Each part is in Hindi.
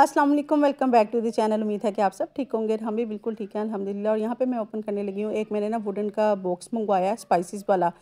अस्सलाम वालेकुम welcome back to the channel उम्मीद है कि आप सब ठीक होंगे हम भी बिल्कुल ठीक हैं अल्हम्दुलिल्लाह और यहाँ पे मैं ओपन करने लगी हूँ एक मैंने ना वुडन का बॉक्स मंगवाया है स्पाइसेस वाला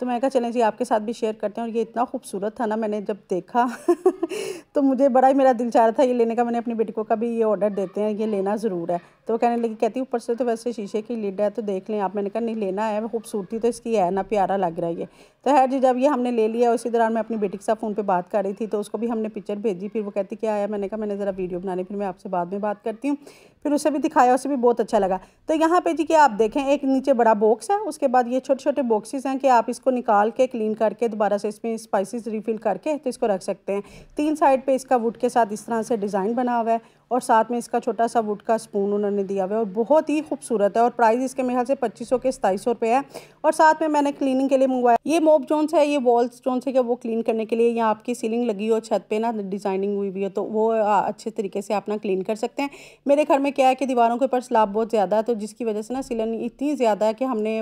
तो मैं कहा चलें जी आपके साथ भी शेयर करते हैं और ये इतना खूबसूरत था ना मैंने जब देखा तो मुझे बड़ा ही मेरा दिल चाह रहा था ये लेने का मैंने अपनी बेटी को का भी ये ऑर्डर देते हैं ये लेना ज़रूर है तो वो कहने लगी कहती ऊपर से तो वैसे शीशे की लिड है तो देख लें आप मैंने कहा नहीं लेना है खूबसूरती तो इसकी है ना प्यारा लग रहा है ये तो है जी जब ये हमने ले लिया उसी दौरान मैं अपनी बेटी के साथ फ़ोन पर बात कर रही थी तो उसको भी हमने पिक्चर भेजी फिर वो कहती क्या आया मैंने कहा मैंने ज़रा वीडियो बनाने फिर मैं आपसे बाद में बात करती हूँ फिर उसे भी दिखाया उसे भी बहुत अच्छा लगा तो यहाँ पर जी कि आप देखें एक नीचे बड़ा बॉक्स है उसके बाद ये छोटे छोटे बॉक्सेज हैं कि आप इसको इसको निकाल के क्लीन करके दोबारा से इसमें स्पाइसेस रिफिल करके तो इसको रख सकते हैं तीन साइड पे इसका वुड के साथ इस तरह से डिज़ाइन बना हुआ है और साथ में इसका छोटा सा वुड का स्पून उन्होंने दिया हुआ है और बहुत ही खूबसूरत है और प्राइस इसके मेरे ख्याल से पच्चीस के सताईस सौ रुपये है और साथ में मैंने क्लीनिंग के लिए मंगवाया ये मोब जोन्स है ये वॉल्स जोन्स है कि वो क्लीन करने के लिए या आपकी सीलिंग लगी हो छत पे ना डिज़ाइनिंग हुई हुई है तो वो अच्छे तरीके से अपना क्लीन कर सकते हैं मेरे घर में क्या है कि दीवारों के ऊपर स्लाब बहुत ज़्यादा है तो जिसकी वजह से ना सीलन इतनी ज़्यादा है कि हमने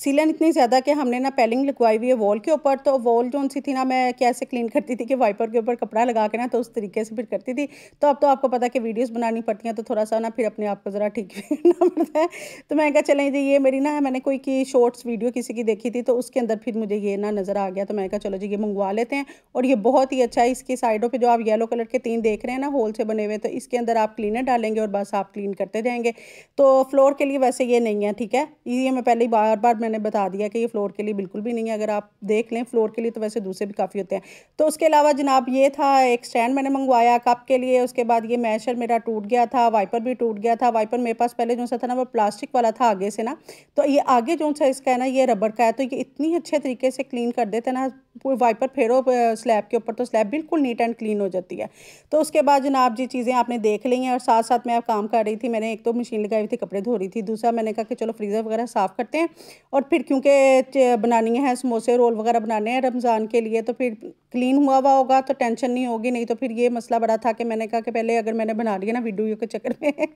सीलन इतनी ज़्यादा कि हमने ना पेलिंग लगवाई हुई है वॉल के ऊपर तो वॉल जो उनसी थी ना मैं कैसे क्लीन करती थी कि वाइपर के ऊपर कपड़ा लगा के ना तो उस तरीके से फिर करती थी तो अब तो आपको पता कि वीडियोस बनानी पड़ती हैं तो थोड़ा सा ना फिर अपने आप को ज़रा ठीक करना पड़ता है तो मैं कहा चलें जी ये मेरी ना मैंने कोई की शॉर्ट्स वीडियो किसी की देखी थी तो उसके अंदर फिर मुझे ये ना नज़र आ गया तो मैं कहा चलो जी ये मंगवा लेते हैं और ये बहुत ही अच्छा है इसकी साइडों पर जो आप येलो कलर के तीन देख रहे हैं ना होल से बने हुए तो इसके अंदर आप क्लीनर डालेंगे और बस आप क्लीन करते जाएंगे तो फ्लोर के लिए वैसे ये नहीं है ठीक है ये मैं पहले बार बार मैंने बता दिया कि ये फ्लोर के लिए बिल्कुल भी नहीं है अगर आप देख लें फ्लोर के लिए तो वैसे दूसरे भी काफ़ी होते हैं तो उसके अलावा जनाब ये था एक स्टैंड मैंने मंगवाया कप के लिए उसके बाद ये मैशर मेरा टूट गया था वाइपर भी टूट गया था वाइपर मेरे पास पहले जो सा था ना वो प्लास्टिक वाला था आगे से ना तो ये आगे जो सा इसका है ना ये रबड़ का है तो ये इतनी अच्छे तरीके से क्लीन कर देते ना वाइपर फेरो स्लैब के ऊपर तो स्लैब बिल्कुल नीट एंड क्लीन हो जाती है तो उसके बाद जनाब जी चीज़ें आपने देख ली हैं और साथ साथ मैं आप काम कर रही थी मैंने एक तो मशीन लगाई हुई थी कपड़े धो रही थी दूसरा मैंने कहा कि चलो फ्रीज़र वगैरह साफ़ करते हैं और फिर क्योंकि बनानी है समोसे रोल वगैरह बनाने हैं रमज़ान के लिए तो फिर क्लीन हुआ हुआ होगा तो टेंशन नहीं होगी नहीं तो फिर ये मसला बड़ा था कि मैंने कहा कि पहले अगर मैंने बना लिया ना वीडियो के चक्कर में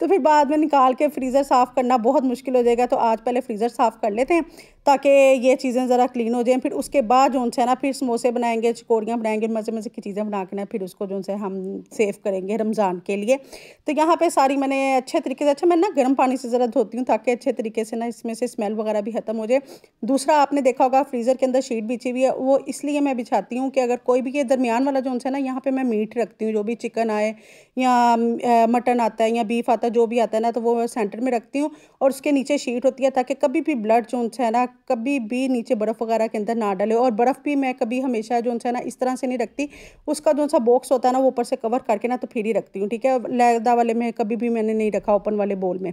तो फिर बाद में निकाल के फ्रीज़र साफ़ करना बहुत मुश्किल हो जाएगा तो आज पहले फ्रीज़र साफ़ कर लेते हैं ताकि ये चीज़ें ज़रा क्लीन हो जाएँ फिर उसके बाद जो जो है ना फिर समोसे बनाएंगे चकोरियाँ बनाएंगे मज़े मज़े की चीज़ें बना के ना फिर उसको जो है हम सेव करेंगे रमज़ान के लिए तो यहाँ पे सारी मैंने अच्छे तरीके से अच्छा मैं ना गर्म पानी से ज़रा धोती हूँ ताकि अच्छे तरीके से ना इसमें से स्मेल वगैरह भी ख़त्म हो जाए दूसरा आपने देखा होगा फ्रीज़र के अंदर शीट बिछी हुई है वो इसलिए मैं बिछाती हूँ कि अगर कोई भी ये दरमियान वाला जो है ना यहाँ पर मैं मीट रखती हूँ जो भी चिकन आए या मटन आता है या बीफ आता है जो भी आता है ना तो वो मैं सेंटर में रखती हूँ और उसके नीचे शीट होती है ताकि कभी भी ब्लड जो है ना कभी भी नीचे बर्फ़ वगैरह के अंदर ना डाले और बर्फ़ तरफ भी मैं कभी हमेशा जो है ना इस तरह से नहीं रखती उसका जो सा बॉक्स होता है ना वो ऊपर से कवर करके ना तो फिर ही रखती हूँ ठीक है लैदा वाले में कभी भी मैंने नहीं रखा ओपन वाले बोल में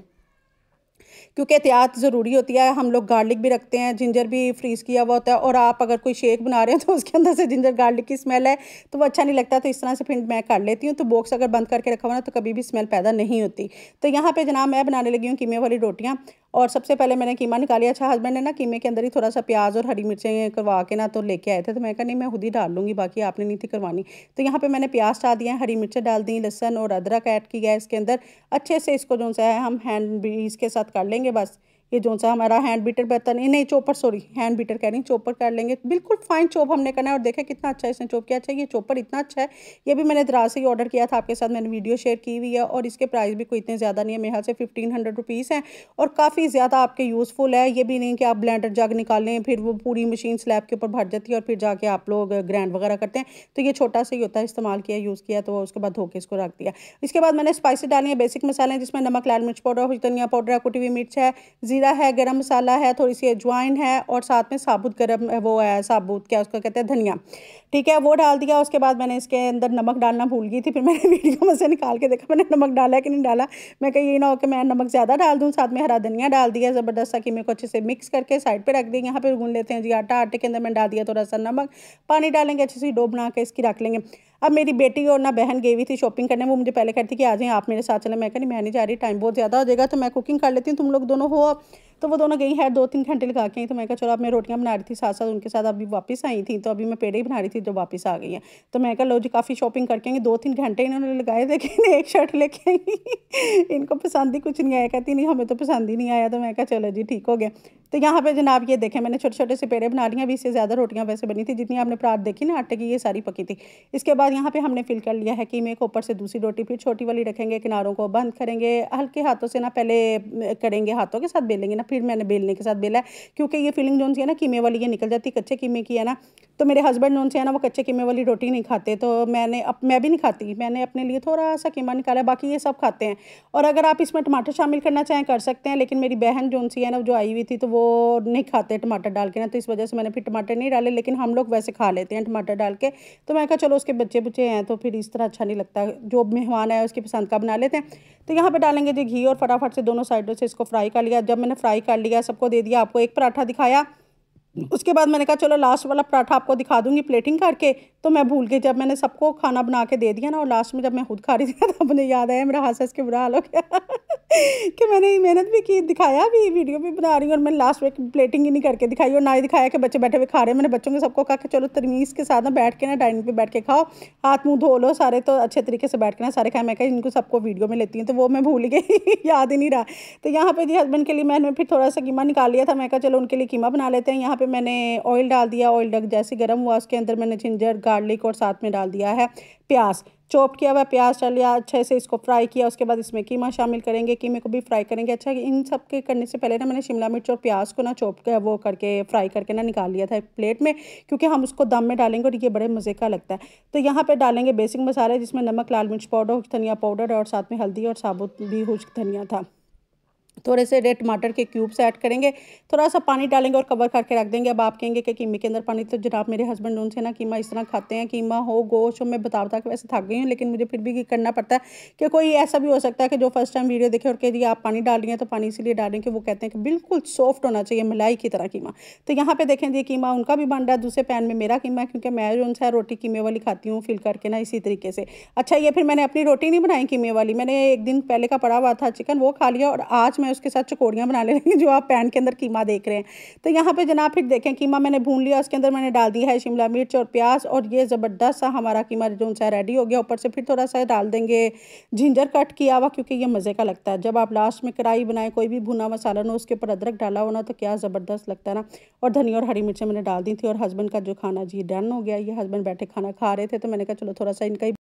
क्योंकि एहतियात ज़रूरी होती है हम लोग गार्लिक भी रखते हैं जिंजर भी फ्रीज़ किया हुआ होता है और आप अगर कोई शेक बना रहे हैं तो उसके अंदर से जिंजर गार्लिक की स्मेल है तो वो अच्छा नहीं लगता तो इस तरह से फिर मैं कर लेती हूँ तो बॉक्स अगर बंद करके रखा हुआ ना तो कभी भी स्मेल पैदा नहीं होती तो यहाँ पर जनाब मैं बनाने लगी हूँ कीमे वाली रोटियाँ और सबसे पहले मैंने कीमा निकाली अच्छा हस्बैंड ने ना कीमे के अंदर ही थोड़ा सा प्याज और हरी मिर्चें करवा के ना तो लेके आए थे तो मैं कहा नहीं मैं खुद ही डाल लूँगी बाकी आपने नहीं थी करवानी तो यहाँ पे मैंने प्याज डाल दिया हरी मिर्चें डाल दी लहसन और अदरक ऐड की गया इसके अंदर अच्छे से इसको जो सा है हम हैंड ब्रीज के साथ कर लेंगे बस ये जो सा हमारा हैंड बीटर बर्तन ये नहीं चोपर सॉरी हैंड बीटर कह रही चोपर कर लेंगे बिल्कुल फाइन चोप हमने करना है और देखें कितना अच्छा इसने चोप किया अच्छा ये चोपर इतना अच्छा है ये भी मैंने दराज से ही ऑर्डर किया था आपके साथ मैंने वीडियो शेयर की हुई है और इसके प्राइस भी कोई इतने ज़्यादा नहीं है मेरे हाथ से फिफ्टीन हंड्रेड रुपीज़ हैं और काफ़ी ज़्यादा आपके यूज़फुल है ये भी नहीं कि आप ब्लैंडर जग निकालें फिर वो पूरी मशीन स्लैब के ऊपर भर जाती है और फिर जाके आप लोग ग्रैंड वगैरह करते हैं तो ये छोटा सा ही होता है इस्तेमाल किया यूज़ किया तो उसके बाद धोके इसको रख दिया इसके बाद मैंने स्पाइसी डाली हैं बेसिक मसाले जिसमें नमक लाल मिर्च पाउडर धनिया पाउडर कुटी हुई मिर्च है ज़ीरा है गरम मसाला है थोड़ी सी अजवाइन है और साथ में साबुत गरम वो है साबुत क्या उसका कहते हैं धनिया ठीक है वो डाल दिया उसके बाद मैंने इसके अंदर नमक डालना भूल गई थी फिर मैंने वीडियो में से निकाल के देखा मैंने नमक डाला कि नहीं डाला मैं कहीं ये ना हो कि मैं नमक ज़्यादा डाल दूँ साथ में हरा धनिया डाल दिया ज़बरदस्त कि मेरे को अच्छे से मिक्स करके साइड पर रख दी यहाँ पर गून लेते हैं जी आटा आटे के अंदर मैंने डाल दिया थोड़ा सा नमक पानी डालेंगे अच्छी सी डो बना के इसकी रख लेंगे अब मेरी बेटी और ना बहन गई हुई थी शॉपिंग करने वो मुझे पहले कहती थी कि आ जाए आप मेरे साथ चले मैं कहीं मैं नहीं जा रही टाइम बहुत ज़्यादा हो जाएगा तो मैं कुकिंग कर लेती हूँ तुम लोग दोनों हो तो वो दोनों गई है दो तीन घंटे लगा के आई तो मैं कहा चलो अब मैं रोटियाँ बना रही थी साथ साथ उनके साथ अभी वापस आई थी तो अभी मैं पेड़े ही बना रही थी जो वापस आ गई हैं तो मैं कहा लो जी काफ़ी शॉपिंग करके आई दो तीन घंटे इन्होंने लगाए लेकिन एक शर्ट लेके आई इनको पसंद ही कुछ नहीं आया कहती नहीं हमें तो पसंद ही नहीं आया तो मैं कहा चलो जी ठीक हो गया तो यहाँ पर जनाब ये देखें मैंने छोटे छोटे से पेड़े बना लिया अभी इससे ज़्यादा रोटियाँ वैसे बनी थी जितनी आपने प्रात देखी ना आटे की ये सारी पकी थी इसके बाद यहाँ पे हमने फिल कर लिया है कि मैं ऊपर से दूसरी रोटी फिर छोटी वाली रखेंगे किनारों को बंद करेंगे हल्के हाथों से ना पहले करेंगे हाथों के साथ बेलेंगे ना फिर मैंने बेलने के साथ बेला है क्योंकि ये फिलिंग जोन्स है ना कीमे वाली ये निकल जाती है कच्चे कीमे की है ना तो मेरे हस्बैंड उनसे है ना वो कच्चे कीमे वाली रोटी नहीं खाते तो मैंने अब मैं भी नहीं खाती मैंने अपने लिए थोड़ा सा कीमा निकाला बाकी ये सब खाते हैं और अगर आप इसमें टमाटर शामिल करना चाहें कर सकते हैं लेकिन मेरी बहन जो उनसी है ना जो आई हुई थी तो वो नहीं खाते टमाटर डाल के ना तो इस वजह से मैंने फिर टमाटर नहीं डाले लेकिन हम लोग वैसे खा लेते हैं टमाटर डाल के तो मैं कहा चलो उसके बच्चे बुच्चे हैं तो फिर इस तरह अच्छा नहीं लगता जो मेहमान है उसकी पसंद का बना लेते हैं तो यहाँ पर डालेंगे जी घी और फटाफट से दोनों साइडों से इसको फ्राई कर लिया जब मैंने फ्राई कर लिया सबको दे दिया आपको एक पराठा दिखाया उसके बाद मैंने कहा चलो लास्ट वाला पराठा आपको दिखा दूंगी प्लेटिंग करके तो मैं भूल गई जब मैंने सबको खाना बना के दे दिया ना और लास्ट में जब मैं खुद खा रही थी तो मुझे याद आया मेरा हंस हंस के बुरा हाल हो गया कि मैंने मेहनत भी की दिखाया भी वीडियो भी बना रही हूँ और मैंने लास्ट में प्लेटिंग ही नहीं करके दिखाई और ना ही दिखाया कि बच्चे बैठे हुए खा रहे हैं मैंने बच्चों के सबको कहा कि चलो तरमीज़ के साथ ना बैठ के ना डाइनिंग पर बैठ के खाओ हाथ मुँह धो लो सारे तो अच्छे तरीके से बैठ के ना सारे खाए मैं कहा इनको सबको वीडियो में लेती हूँ तो वो मैं भूल गई याद ही नहीं रहा तो यहाँ पर जी हस्बैंड के लिए मैंने फिर थोड़ा सा कीमा निकाल लिया था मैं कहा चलो उनके लिए कीमा बना लेते हैं यहाँ पे मैंने ऑयल डाल दिया ऑयल डक जैसे गर्म हुआ उसके अंदर मैंने जिंजर गार्लिक और साथ में डाल दिया है प्याज चॉप किया हुआ प्याज डाल लिया अच्छे से इसको फ्राई किया उसके बाद इसमें कीमा शामिल करेंगे कीमे को भी फ्राई करेंगे अच्छा इन सब के करने से पहले ना मैंने शिमला मिर्च और प्याज को ना चॉप कर वो करके फ्राई करके ना निकाल लिया था प्लेट में क्योंकि हम उसको दम में डालेंगे और ये बड़े मज़े का लगता है तो यहाँ पर डालेंगे बेसिक मसाले जिसमें नमक लाल मिर्च पाउडर धनिया पाउडर और साथ में हल्दी और साबुत भी हुज धनिया था थोड़े से रेड टमाटर के क्यूब्स ऐड करेंगे थोड़ा सा पानी डालेंगे और कवर करके रख देंगे अब आप कहेंगे कि कीमे के अंदर पानी तो जनाब मेरे हस्बैंड उनसे ना कीमा इस तरह खाते हैं कीमा हो गोश हो मैं बता बता के वैसे थक गई हूँ लेकिन मुझे फिर भी करना पड़ता है कि कोई ऐसा भी हो सकता है कि जो फर्स्ट टाइम वीडियो देखे और कह दिए आप पानी डाल रही हैं तो पानी इसीलिए डालें कि वो कहते हैं कि बिल्कुल सॉफ्ट होना चाहिए मलाई की तरह कीमा तो यहाँ पर देखें दिए कीमा उनका भी बन रहा है दूसरे पैन में मेरा कीमा क्योंकि मैं जो उनसे रोटी कीमे वाली खाती हूँ फिल करके ना इसी तरीके से अच्छा ये फिर मैंने अपनी रोटी नहीं बनाई कीमे वाली मैंने एक दिन पहले का पड़ा हुआ था चिकन वो खा लिया और आज मैं उसके साथ चकोड़ियाँ रही हूँ जो आप पैन के अंदर कीमा देख रहे हैं तो यहाँ पे जनाब फिर देखें कीमा मैंने भून लिया उसके अंदर मैंने डाल दिया है शिमला मिर्च और प्याज और ये ज़बरदस्त सा हमारा कीमा जो सा रेडी हो गया ऊपर से फिर थोड़ा सा डाल देंगे जिंजर कट किया हुआ क्योंकि ये मज़े का लगता है जब आप लास्ट में कढ़ाई बनाए कोई भी भुना मसाला ना उसके ऊपर अदरक डाला होना तो क्या ज़बरदस्त लगता है ना और धनिया और हरी मिर्चें मैंने डाल दी थी और हस्बैंड का जो खाना जी डन हो गया ये हस्बैंड बैठे खाना खा रहे थे तो मैंने कहा चलो थोड़ा सा इनका